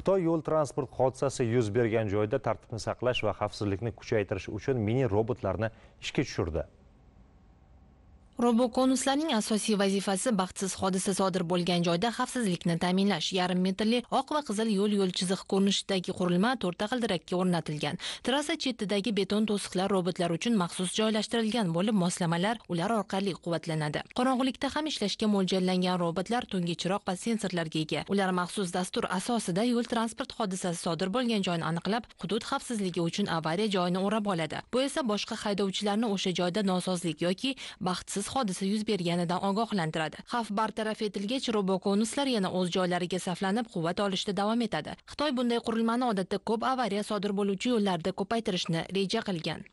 xitoy yo'l transport hodisasi yuz bergan joyda tartibni saqlash va xavfsizlikni kuchaytirish uchun mini robotlarni ishga tushirdi Robokonuslarning asosiy vazifasi baxtsiz hodisa sodir bo'lgan joyda xavfsizlikni ta'minlash yarim metrli oq va qizil yo'l yo'l chiziq ko'rinishidagi qurilma to'rtta g'ildirakka o'rnatilgan trassa chetidagi beton to'siqlar robotlar uchun maxsus joylashtirilgan bo'lib moslamalar ular orqali quvvatlanadi Qorong'ulikda ham ishlashga mo'ljallangan robotlar tungi chiroq va sensorlarga ega ular maxsus dastur asosida yo'l transport hodisasi sodir bo'lgan joyni aniqlab hudud xavfsizligi uchun avariya joyini o'rab oladi bu esa boshqa haydovchilarni o'sha joyda nosozlik yoki baxtsiz hodisa yuz berganidan ogohlantiradi xavf bartaraf etilgach robokonuslar yana o'z joylariga saflanib quvvat olishda davom etadi xitoy bunday qurilmani odatda ko'p avariya sodir bo'luvchi yo'llarda ko'paytirishni reja qilgan